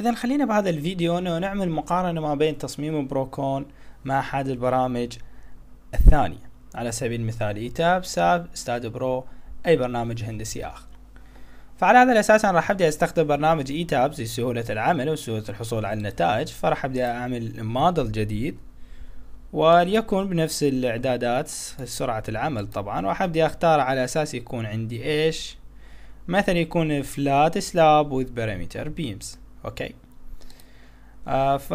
اذا خلينا بهذا الفيديو نعمل مقارنه ما بين تصميم بروكون مع احد البرامج الثانيه على سبيل المثال ايتاب ساب ستاد برو اي برنامج هندسي اخر فعلى هذا الاساس انا راح ابدا استخدم برنامج ايتابز لسهوله العمل وسهوله الحصول على النتائج فراح ابدا اعمل موديل جديد وليكن بنفس الاعدادات سرعة العمل طبعا راح ابدي اختار على اساس يكون عندي ايش مثلا يكون فلات سلاب وذ parameter بيمز اوكي آه ف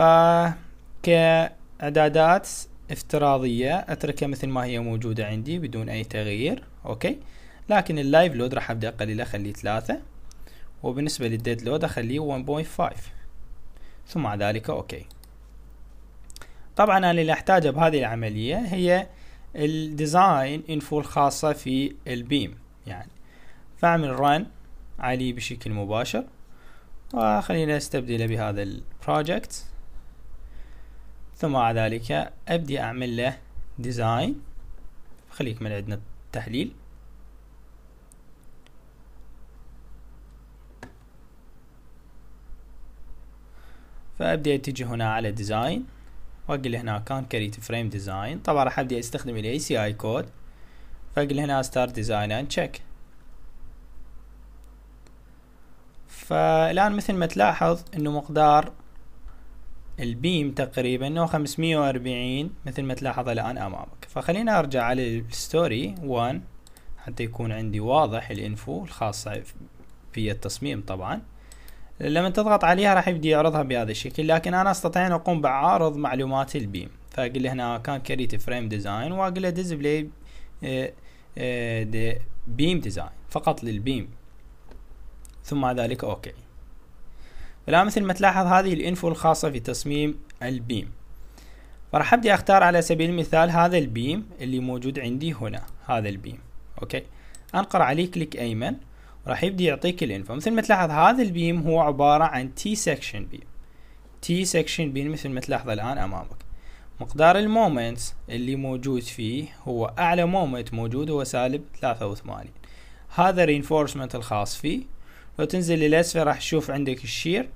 كاعدادات افتراضية اتركها مثل ما هي موجودة عندي بدون اي تغيير اوكي لكن اللايف لود راح ابدا اقلله اخليه ثلاثة وبالنسبة للديد لود اخليه 1.5 ثم بعد ذلك اوكي طبعا انا اللي احتاجه بهذه العملية هي الديزاين انفو الخاصة في البيم يعني فاعمل ران عليه بشكل مباشر وخلينا استبدله بهذا البروجكت ثم بعد ذلك ابدي اعمل له ديزاين خليك من عندنا التحليل فابدي اتجي هنا على ديزاين واقول هنا كان كريت فريم ديزاين طبعا راح ابدي استخدم الاي سي اي كود فاقول هنا ستارت ديزاين اند تشيك فالآن مثل ما تلاحظ أنه مقدار البيم تقريبا هو 540 مثل ما تلاحظ الآن أمامك فخلينا أرجع على الستوري 1 حتى يكون عندي واضح الانفو الخاصة في التصميم طبعا لما تضغط عليها راح يبدي يعرضها بهذا الشكل لكن انا استطيع ان اقوم بعارض معلومات البيم فاقول هنا كان كريت فريم ديزاين واقول له ديسبلاي بيم ديزاين فقط للبيم ثم بعد ذلك اوكي الآن مثل ما تلاحظ هذه الانفو الخاصة في تصميم البيم فراح ابدي اختار على سبيل المثال هذا البيم اللي موجود عندي هنا هذا البيم اوكي انقر عليه كليك ايمن وراح يبدي يعطيك الانفو مثل ما تلاحظ هذا البيم هو عبارة عن تي سكشن بيم تي سكشن بيم مثل ما تلاحظ الان امامك مقدار المومنتس اللي موجود فيه هو اعلى مومنت موجود هو سالب 83 هذا رينفورسمنت الخاص فيه لو تنزل للأسفل راح تشوف عندك الشير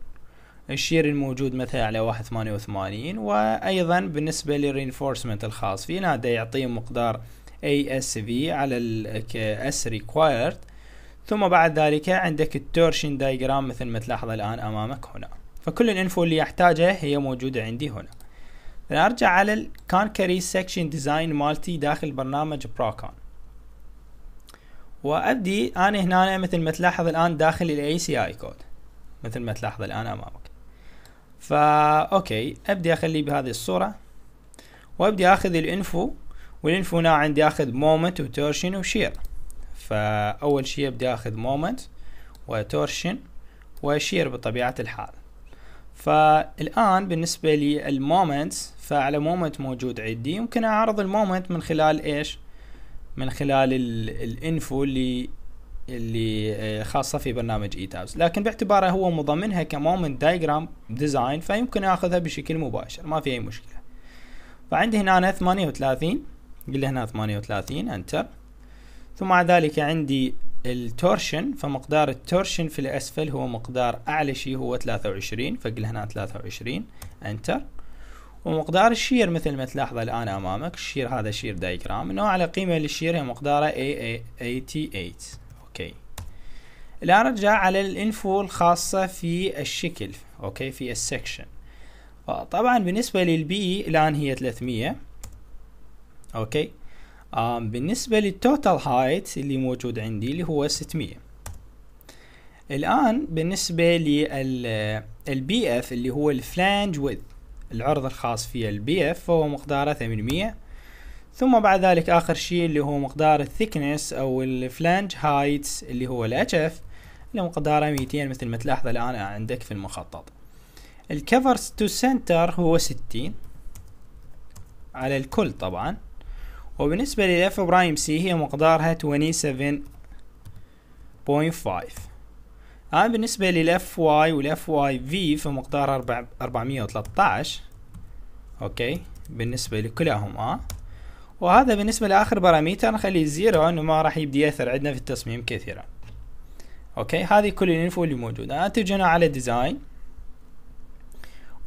الشير الموجود مثلا على واحد ثمانية وثمانين وأيضا بالنسبة للرينفورسمنت الخاص فيه هذا يعطيه مقدار ASV على ال الأس required ثم بعد ذلك عندك التورشن دايجرام مثل ما تلاحظ الآن أمامك هنا فكل الانفو اللي احتاجه هي موجودة عندي هنا ارجع على الكونكري سكشن ديزاين مالتي داخل برنامج بروكون وابدي انا هنا مثل ما تلاحظ الان داخل الاي سي اي كود مثل ما تلاحظ الان امامك فا اوكي ابدي اخليه بهذه الصورة وابدي اخذ الانفو والانفو هنا عندي اخذ مومنت وتورشن وشير فاول شي ابدي اخذ مومنت وتورشن وشير بطبيعة الحال فالآن بالنسبة للمومنت فعلى مومنت موجود عندي يمكن أعرض المومنت من خلال إيش من خلال الانفو اللي اللي آه، خاصة في برنامج اي تابس لكن باعتباره هو مضمنها كمومنت دايجرام ديزاين فيمكن اخذها بشكل مباشر ما في اي مشكلة فعندي هنا أنا 38 قل هنا 38 انتر ثم مع ذلك عندي التورشن فمقدار التورشن في الاسفل هو مقدار اعلى شيء هو 23 فقل هنا 23 انتر ومقدار الشير مثل ما تلاحظ الآن أمامك الشير هذا شير دايجرام نوع على قيمة للشير هي مقداره اي اي اي تي 8 أوكي الآن نرجع على الإنفو الخاصة في الشكل أوكي في السكشن طبعا بالنسبة للبي الآن هي 300 أوكي آم بالنسبة للتوتال هايت اللي موجود عندي اللي هو 600 الآن بالنسبة للبي اف اللي هو الفلانج ويدث العرض الخاص في البي اف فهو مقداره 800 ثم بعد ذلك آخر شيء اللي هو مقدار الثيكنس أو الفلانج هايتس اللي هو الاتش اف اللي مقداره 200 مثل ما تلاحظ الآن عندك في المخطط الكفر تو سنتر هو 60 على الكل طبعا وبالنسبة للاف برايم سي هي مقدارها 27.5 انا آه، بالنسبه للاف واي والاف واي في في مقدار 413 اوكي بالنسبه لكلهم آه. وهذا بالنسبه لاخر باراميتر نخلي زيرو انه ما راح يبدي ياثر عندنا في التصميم كثيرا اوكي هذه كل الانفو اللي موجوده اتج هنا على ديزاين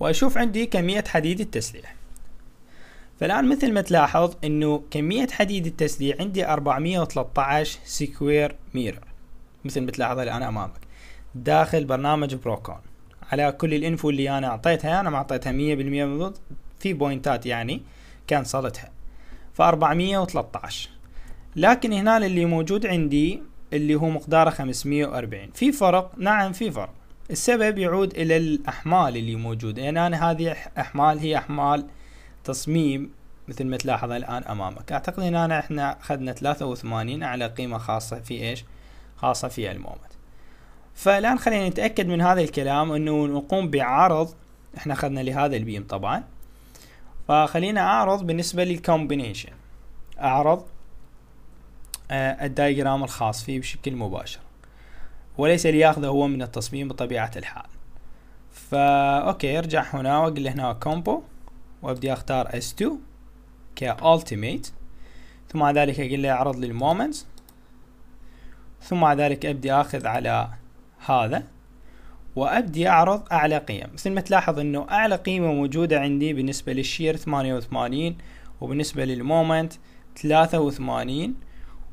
واشوف عندي كميه حديد التسليح فالان مثل ما تلاحظ انه كميه حديد التسليح عندي أربعمية عشر سكوير ميرر مثل ما تلاحظها الان امامك داخل برنامج بروكون على كل الانفو اللي انا اعطيتها انا ما اعطيتها 100% بالضبط في بوينتات يعني كان صلتها ف 413 لكن هنا اللي موجود عندي اللي هو مقداره 540 في فرق نعم في فرق السبب يعود الى الاحمال اللي موجوده يعني انا هذه احمال هي احمال تصميم مثل ما تلاحظ الان امامك اعتقد ان انا احنا اخذنا 83 على قيمه خاصه في ايش خاصه في المومه فالان خلينا نتاكد من هذا الكلام انه نقوم بعرض احنا اخذنا لهذا البيم طبعا فخلينا اعرض بالنسبه للكومبينيشن اعرض آه الدايجرام الخاص فيه بشكل مباشر وليس لياخذه هو من التصميم بطبيعه الحال فا اوكي ارجع هنا واقول هنا كومبو وابدي اختار S2 كالتيميت ثم بعد ذلك اقول له اعرض للمومنت ثم بعد ذلك ابدي اخذ على هذا وابدي اعرض اعلى قيم مثل ما تلاحظ انه اعلى قيمة موجودة عندي بالنسبة للشير 88 وبالنسبة للمومنت 83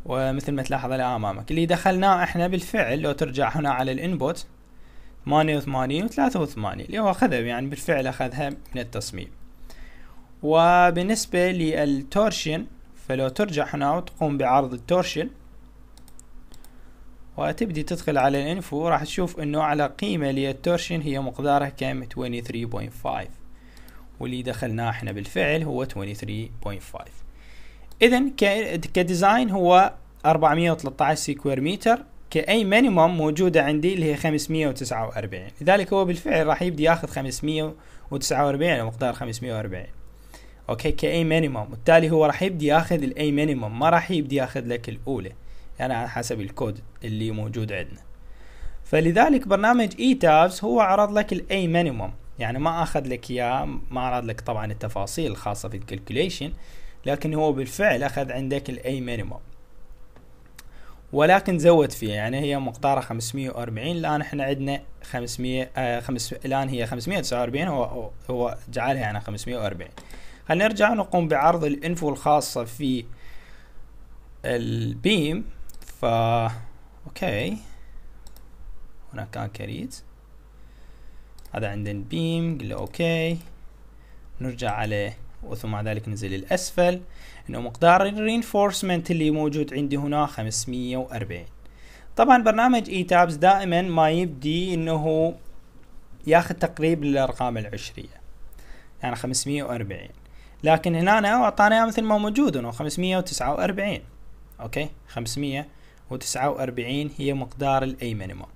ومثل ما تلاحظ الان امامك اللي دخلناه احنا بالفعل لو ترجع هنا على الانبوت 88 و 83 اللي هو اخذها يعني بالفعل اخذها من التصميم وبالنسبة للتورشن فلو ترجع هنا وتقوم بعرض التورشن وتبدي تدخل على الانفو راح تشوف انه اعلى قيمة للتورشن هي مقدارها كم 23.5 واللي دخلناه احنا بالفعل هو 23.5 اذا كديزاين هو 413 سكوير متر كأي مينيموم موجودة عندي اللي هي 549 لذلك هو بالفعل راح يبدي ياخذ 549 مقدار 540 اوكي كأي مينيموم وبالتالي هو راح يبدي ياخذ الاي مينيموم ما راح يبدي ياخذ لك الاولى يعني على حسب الكود اللي موجود عندنا فلذلك برنامج اي تابس هو عرض لك الاي مينيموم يعني ما اخذ لك اياه ما عرض لك طبعا التفاصيل الخاصه في الكالكوليشن لكن هو بالفعل اخذ عندك الاي مينيموم ولكن زود فيها يعني هي مقدارها 540 الان احنا عندنا 500 آه خمس الان هي 549 هو هو جعلها يعني 540 خلينا نرجع نقوم بعرض الانفو الخاصه في البيم ف اوكي هنا كان كريت هذا عندنا بيم قل له اوكي نرجع عليه وثم بعد ذلك ننزل للاسفل انه مقدار الرينفورسمنت اللي موجود عندي هنا 540 طبعا برنامج اي تابس دائما ما يبدي انه ياخذ تقريب للارقام العشريه يعني 540 لكن هنا اعطانا مثل ما موجود انه 549 اوكي 500 و49 هي مقدار الاي مينيموم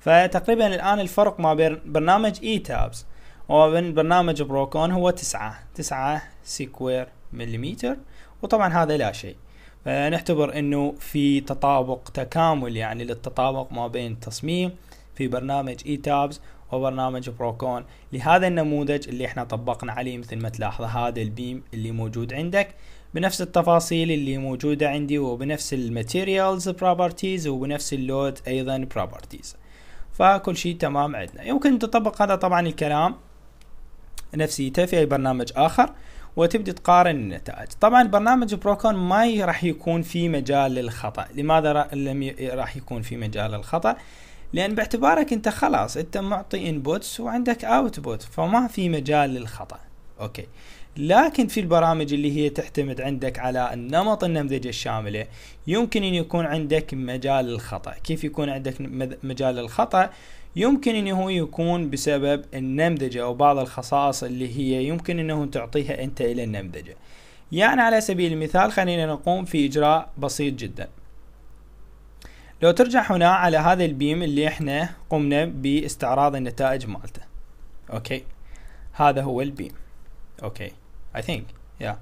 فتقريبا الان الفرق ما بين برنامج اي تابز وبين برنامج بروكون هو 9 9 سكوير مليمتر وطبعا هذا لا شيء فنعتبر انه في تطابق تكامل يعني للتطابق ما بين التصميم في برنامج اي e تابز وبرنامج بروكون لهذا النموذج اللي احنا طبقنا عليه مثل ما تلاحظ هذا البيم اللي موجود عندك بنفس التفاصيل اللي موجودة عندي وبنفس الماتيريالز بروبرتيز وبنفس اللود ايضا بروبرتيز فكل شيء تمام عندنا يمكن تطبق هذا طبعا الكلام نفسيته في اي برنامج اخر وتبدي تقارن النتائج طبعا برنامج بروكون ما راح يكون في مجال للخطا لماذا لم راح يكون في مجال للخطا لان باعتبارك انت خلاص انت معطي انبوتس وعندك اوتبوت فما في مجال للخطا اوكي لكن في البرامج اللي هي تعتمد عندك على النمط النمذجة الشاملة يمكن أن يكون عندك مجال الخطأ كيف يكون عندك مجال الخطأ يمكن أنه يكون بسبب النمذجة أو بعض الخصائص اللي هي يمكن أنه تعطيها أنت إلى النمذجة يعني على سبيل المثال خلينا نقوم في إجراء بسيط جدا لو ترجع هنا على هذا البيم اللي احنا قمنا باستعراض النتائج مالته اوكي هذا هو البيم اوكي I think yeah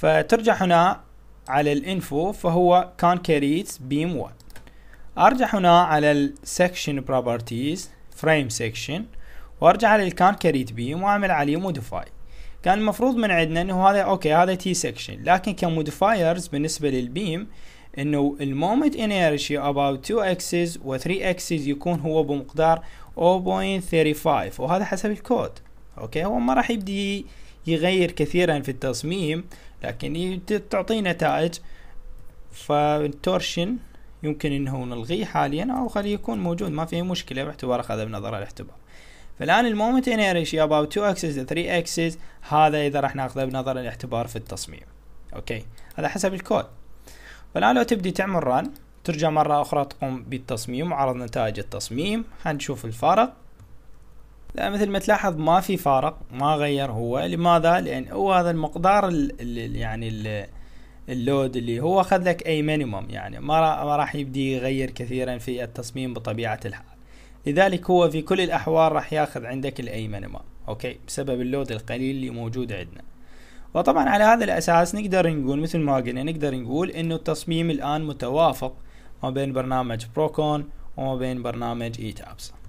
فترجع هنا على الانفو فهو كريت beam 1 ارجع هنا على السكشن بروبرتيز فريم سكشن وارجع على الكونكريت بيم واعمل عليه موديفاي كان المفروض من عندنا انه هذا اوكي هذا تي سكشن لكن كموديفايرز بالنسبه للبيم انه المومنت انيرشي about 2 اكسس و 3 اكسس يكون هو بمقدار 0.35 وهذا حسب الكود اوكي هو ما راح يبدي يغير كثيرا في التصميم لكن تعطي نتائج فالتورشن يمكن انه نلغيه حاليا او خليه يكون موجود ما فيه مشكله باعتبار اخذه بنظر الاعتبار فالان المومنت انرشيا about 2 اكسس 3 اكسس هذا اذا راح ناخذه بنظر الاعتبار في التصميم اوكي هذا حسب الكود فالان لو تبدي تعمل ران ترجع مره اخرى تقوم بالتصميم وعرض نتائج التصميم حنشوف الفرق مثل ما تلاحظ ما في فارق ما غير هو لماذا لان هو هذا المقدار ال يعني اللود اللي هو اخذ لك اي مينيموم يعني ما ما راح يبدي يغير كثيرا في التصميم بطبيعه الحال لذلك هو في كل الاحوال راح ياخذ عندك الاي مينيموم اوكي بسبب اللود القليل اللي موجود عندنا وطبعا على هذا الاساس نقدر نقول مثل ما قلنا نقدر نقول انه التصميم الان متوافق ما بين برنامج بروكون وما بين برنامج اي تابس